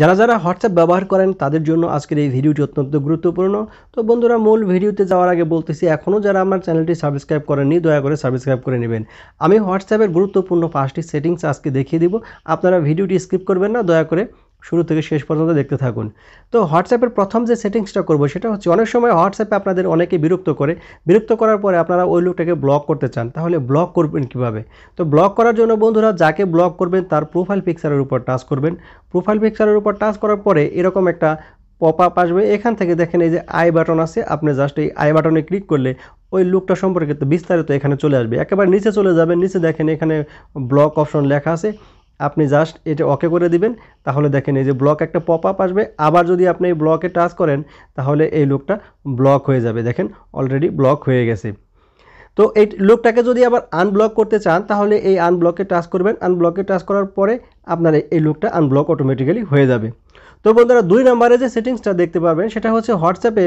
যারা যারা হোয়াটসঅ্যাপ ব্যবহার করেন তাদের জন্য আজকের এই ভিডিওটি অত্যন্ত গুরুত্বপূর্ণ তো বন্ধুরা মূল ভিডিওতে যাওয়ার আগে বলতেছি এখনও যারা আমার চ্যানেলটি সাবস্ক্রাইব করেননি দয়া করে সাবস্ক্রাইব করে নেবেন আমি হোয়াটসঅ্যাপের গুরুত্বপূর্ণ পাঁচটি সেটিংস আজকে দেখিয়ে দিব আপনারা ভিডিওটি স্কিপ করবেন না দয়া করে শুরু থেকে শেষ পর্যন্ত দেখতে থাকুন তো হোয়াটসঅ্যাপের প্রথম যে সেটিংসটা করব সেটা হচ্ছে অনেক সময় হোয়াটসঅ্যাপে আপনাদের অনেকে বিরক্ত করে বিরক্ত করার পরে আপনারা ওই লোকটাকে ব্লক করতে চান তাহলে ব্লক করবেন কিভাবে তো ব্লক করার জন্য বন্ধুরা যাকে ব্লক করবেন তার প্রোফাইল পিকচারের উপর টাচ করবেন প্রোফাইল পিকচারের উপর টাচ করার পরে এরকম একটা পপ আপ আসবে এখান থেকে দেখেন এই যে আই বাটন আছে আপনি জাস্ট এই আই বাটনে ক্লিক করলে ওই লুকটা সম্পর্কে তো বিস্তারিত এখানে চলে আসবে একেবারে নিচে চলে যাবেন নিচে দেখেন এখানে ব্লক অপশন লেখা আছে আপনি জাস্ট এটা ওকে করে দিবেন তাহলে দেখেন এই যে ব্লক একটা পপ আপ আসবে আবার যদি আপনি এই ব্লকে টাচ করেন তাহলে এই লোকটা ব্লক হয়ে যাবে দেখেন অলরেডি ব্লক হয়ে গেছে তো এই লোকটাকে যদি আবার আনব্লক করতে চান তাহলে এই আনব্লকে টাচ করবেন আনব্লকে টাচ করার পরে আপনার এই লোকটা আনব্লক অটোমেটিক্যালি হয়ে যাবে তো বন্ধুরা দুই নম্বরে যে সেটিংসটা দেখতে পাবেন সেটা হচ্ছে হোয়াটসঅ্যাপে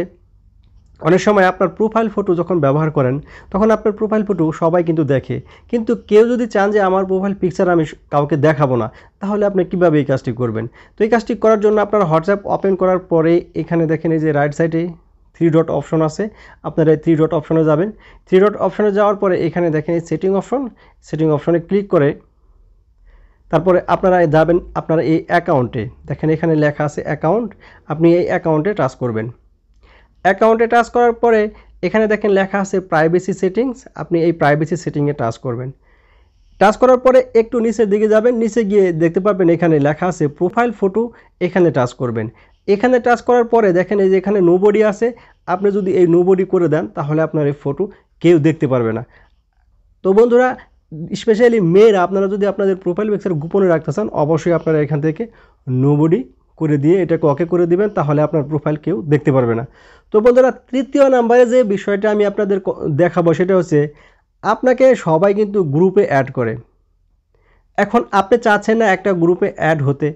অনেক সময় আপনার প্রোফাইল ফটো যখন ব্যবহার করেন তখন আপনার প্রোফাইল ফটো সবাই কিন্তু দেখে কিন্তু কেউ যদি চান যে আমার প্রোফাইল পিকচার আমি কাউকে দেখাবো না তাহলে আপনি কীভাবে এই কাজটি করবেন তো এই কাজটি করার জন্য আপনার হোয়াটসঅ্যাপ ওপেন করার পরে এখানে দেখেন এই যে রাইট সাইডে থ্রি ডট অপশন আছে আপনারা থ্রি ডট অপশনে যাবেন থ্রি ডট অপশনে যাওয়ার পরে এখানে দেখেন এই সেটিং অপশন সেটিং অপশনে ক্লিক করে তারপরে আপনারা যাবেন আপনারা এই অ্যাকাউন্টে দেখেন এখানে লেখা আছে অ্যাকাউন্ট আপনি এই অ্যাকাউন্টে টাচ করবেন অ্যাকাউন্টে টাচ করার পরে এখানে দেখেন লেখা আছে প্রাইভেসি সেটিংস আপনি এই প্রাইভেসি সেটিংয়ে টাচ করবেন টাচ করার পরে একটু নিচের দিকে যাবেন নিচে গিয়ে দেখতে পাবেন এখানে লেখা আছে প্রোফাইল ফটো এখানে টাচ করবেন এখানে টাচ করার পরে দেখেন এই যে এখানে নোবডি আছে আপনি যদি এই নোবডি করে দেন তাহলে আপনার এই ফটো কেউ দেখতে পারবে না তো বন্ধুরা স্পেশালি মেয়েরা আপনারা যদি আপনাদের প্রোফাইল পিকচার গোপনে রাখতে চান অবশ্যই আপনারা এখান থেকে নোবডি করে দিয়ে এটা ককে করে দিবেন তাহলে আপনার প্রোফাইল কেউ দেখতে পারবে না তো বন্ধুরা তৃতীয় নাম্বারে যে বিষয়টা আমি আপনাদের দেখাবো সেটা হচ্ছে আপনাকে সবাই কিন্তু গ্রুপে অ্যাড করে এখন আপনি চাচ্ছেন না একটা গ্রুপে অ্যাড হতে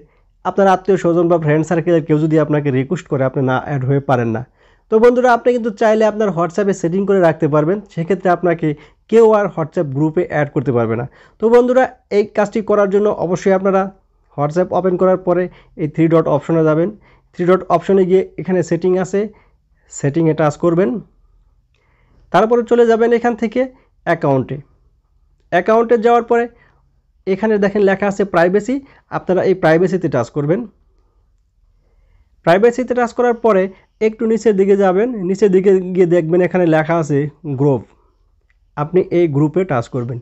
আপনার আত্মীয় স্বজন বা ফ্রেন্ড সার্কেলের কেউ যদি আপনাকে রিকোয়েস্ট করে আপনি না অ্যাড হয়ে পারেন না তো বন্ধুরা আপনি কিন্তু চাইলে আপনার হোয়াটসঅ্যাপে সেটিং করে রাখতে পারবেন সেক্ষেত্রে আপনাকে কেউ আর হোয়াটসঅ্যাপ গ্রুপে অ্যাড করতে পারবে না তো বন্ধুরা এই কাজটি করার জন্য অবশ্যই আপনারা হোয়াটসঅ্যাপ ওপেন করার পরে এই থ্রি ডট অপশনে যাবেন থ্রি ডট অপশনে গিয়ে এখানে সেটিং আছে সেটিংয়ে টাচ করবেন তারপরে চলে যাবেন এখান থেকে অ্যাকাউন্টে অ্যাকাউন্টে যাওয়ার পরে এখানে দেখেন লেখা আছে প্রাইভেসি আপনারা এই প্রাইভেসিতে টাচ করবেন প্রাইভেসিতে টাচ করার পরে একটু নিচের দিকে যাবেন নিচের দিকে গিয়ে দেখবেন এখানে লেখা আছে গ্রুপ আপনি এই গ্রুপে টাচ করবেন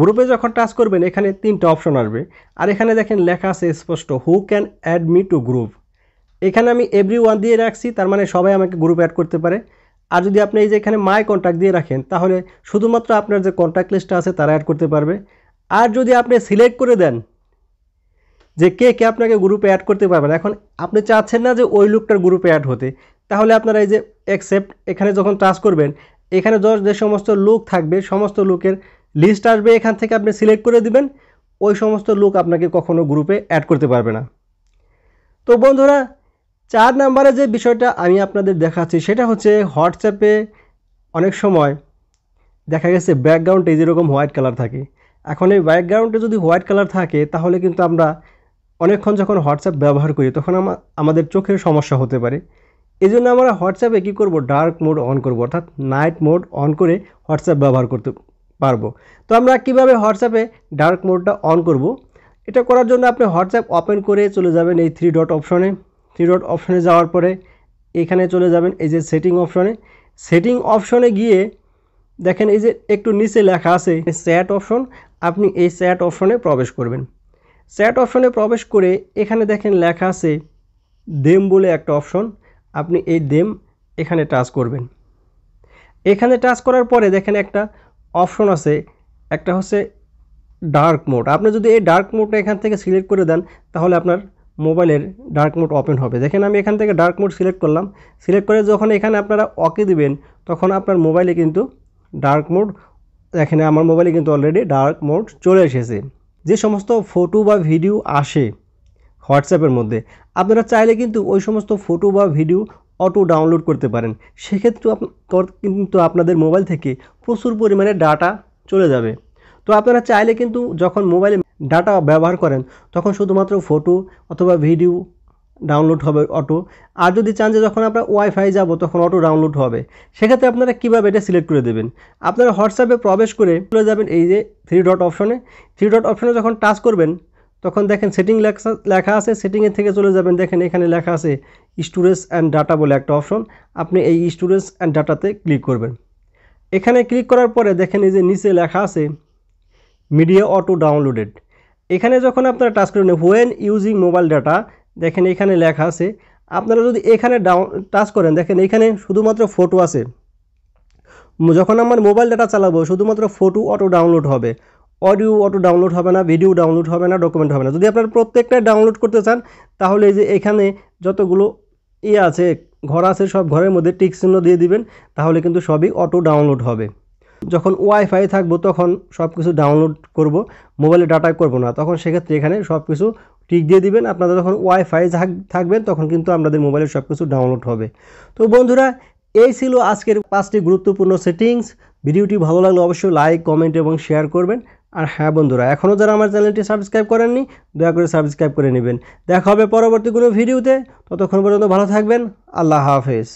গ্রুপে যখন টাচ করবেন এখানে তিনটা অপশন আসবে আর এখানে দেখেন লেখা আছে স্পষ্ট who can add me to group এখানে আমি এভরি ওয়ান দিয়ে রাখছি তার মানে সবাই আমাকে গ্রুপ অ্যাড করতে পারে আর যদি আপনি এই যে এখানে মাই কন্ট্যাক্ট দিয়ে রাখেন তাহলে শুধুমাত্র আপনার যে কন্ট্যাক্ট লিস্টটা আছে তারা অ্যাড করতে পারবে আর যদি আপনি সিলেক্ট করে দেন যে কে কে আপনাকে গ্রুপে অ্যাড করতে পারবেন এখন আপনি চাচ্ছেন না যে ওই লোকটার গ্রুপে অ্যাড হতে তাহলে আপনারা এই যে অ্যাকসেপ্ট এখানে যখন টাচ করবেন এখানে যে সমস্ত লোক থাকবে সমস্ত লোকের লিস্ট আসবে এখান থেকে আপনি সিলেক্ট করে দিবেন ওই সমস্ত লোক আপনাকে কখনো গ্রুপে অ্যাড করতে পারবে না তো বন্ধুরা চার নাম্বারে যে বিষয়টা আমি আপনাদের দেখাচ্ছি সেটা হচ্ছে হোয়াটসঅ্যাপে অনেক সময় দেখা গেছে ব্যাকগ্রাউন্ডে যেরকম হোয়াইট কালার থাকে এখন এই ব্যাকগ্রাউন্ডে যদি হোয়াইট কালার থাকে তাহলে কিন্তু আমরা অনেকক্ষণ যখন হোয়াটসঅ্যাপ ব্যবহার করি তখন আমাদের চোখের সমস্যা হতে পারে এই জন্য আমরা হোয়াটসঅ্যাপে কী করব ডার্ক মোড অন করব অর্থাৎ নাইট মোড অন করে হোয়াটসঅ্যাপ ব্যবহার করতে পারবো তো আমরা কিভাবে হোয়াটসঅ্যাপে ডার্ক মোডটা অন করব এটা করার জন্য আপনি হোয়াটসঅ্যাপ ওপেন করে চলে যাবেন এই থ্রি ডট অপশনে থ্রি ডট অপশনে যাওয়ার পরে এখানে চলে যাবেন এই যে সেটিং অপশনে সেটিং অপশনে গিয়ে দেখেন এই যে একটু নিচে লেখা আছে চ্যাট অপশন আপনি এই চ্যাট অপশনে প্রবেশ করবেন চ্যাট অপশনে প্রবেশ করে এখানে দেখেন লেখা আছে দেম বলে একটা অপশন আপনি এই দেম এখানে টাচ করবেন এখানে টাচ করার পরে দেখেন একটা অপশন আছে একটা হচ্ছে ডার্ক মোড আপনি যদি এই ডার্ক মোডটা এখান থেকে সিলেক্ট করে দেন তাহলে আপনার মোবাইলের ডার্ক মোড ওপেন হবে দেখেন আমি এখান থেকে ডার্ক মোড সিলেক্ট করলাম সিলেক্ট করে যখন এখানে আপনারা অকে দিবেন তখন আপনার মোবাইলে কিন্তু ডার্ক মোড এখানে আমার মোবাইলে কিন্তু অলরেডি ডার্ক মোড চলে এসেছে যে সমস্ত ফটো বা ভিডিও আসে হোয়াটসঅ্যাপের মধ্যে আপনারা চাইলে কিন্তু ওই সমস্ত ফটো বা ভিডিও অটো ডাউনলোড করতে পারেন সেক্ষেত্রেও কিন্তু আপনাদের মোবাইল থেকে প্রচুর পরিমাণে ডাটা চলে যাবে তো আপনারা চাইলে কিন্তু যখন মোবাইলে ডাটা ব্যবহার করেন তখন শুধুমাত্র ফটো অথবা ভিডিও ডাউনলোড হবে অটো আর যদি চান যে যখন আমরা ওয়াইফাই যাব তখন অটো ডাউনলোড হবে সেক্ষেত্রে আপনারা কীভাবে এটা সিলেক্ট করে দেবেন আপনারা হোয়াটসঅ্যাপে প্রবেশ করে চলে যাবেন এই যে থ্রি ডট অপশনে থ্রি ডট অপশনে যখন টাচ করবেন তখন দেখেন সেটিং লেখা আছে সেটিংয়ের থেকে চলে যাবেন দেখেন এখানে লেখা আছে স্টোরেজ অ্যান্ড ডাটা বলে একটা অপশন আপনি এই স্টোরেজ অ্যান্ড ডাটাতে ক্লিক করবেন এখানে ক্লিক করার পরে দেখেন এই যে নিচে লেখা আছে মিডিয়া অটো ডাউনলোডেড এখানে যখন আপনারা টাচ করবেন হোয়েন ইউজিং মোবাইল ডাটা দেখেন এখানে লেখা আছে আপনারা যদি এখানে ডাউন টাচ করেন দেখেন এখানে শুধুমাত্র ফটো আছে যখন আমার মোবাইল ডাটা চালাবো শুধুমাত্র ফটো অটো ডাউনলোড হবে অডিও অটো ডাউনলোড হবে না ভিডিও ডাউনলোড হবে না ডকুমেন্ট হবে না যদি আপনারা প্রত্যেকটা ডাউনলোড করতে চান তাহলে এই যে এখানে যতগুলো ইয়ে আছে ঘর আছে সব ঘরের মধ্যে টিক চিহ্ন দিয়ে দিবেন তাহলে কিন্তু সবই অটো ডাউনলোড হবে যখন ওয়াইফাই থাকবো তখন সব কিছু ডাউনলোড করব মোবাইলে ডাটা করব না তখন সেক্ষেত্রে এখানে সব কিছু টিক দিয়ে দিবেন আপনাদের যখন ওয়াইফাই থাকবেন তখন কিন্তু আপনাদের মোবাইলে সব কিছু ডাউনলোড হবে তো বন্ধুরা এই ছিল আজকের পাঁচটি গুরুত্বপূর্ণ সেটিংস ভিডিওটি ভালো লাগলে অবশ্যই লাইক কমেন্ট এবং শেয়ার করবেন আর হ্যাঁ বন্ধুরা এখনও যারা আমার চ্যানেলটি সাবস্ক্রাইব করেননি দয়া করে সাবস্ক্রাইব করে নেবেন দেখা হবে পরবর্তী কোনো ভিডিওতে ততক্ষণ পর্যন্ত ভালো থাকবেন আল্লাহ হাফেজ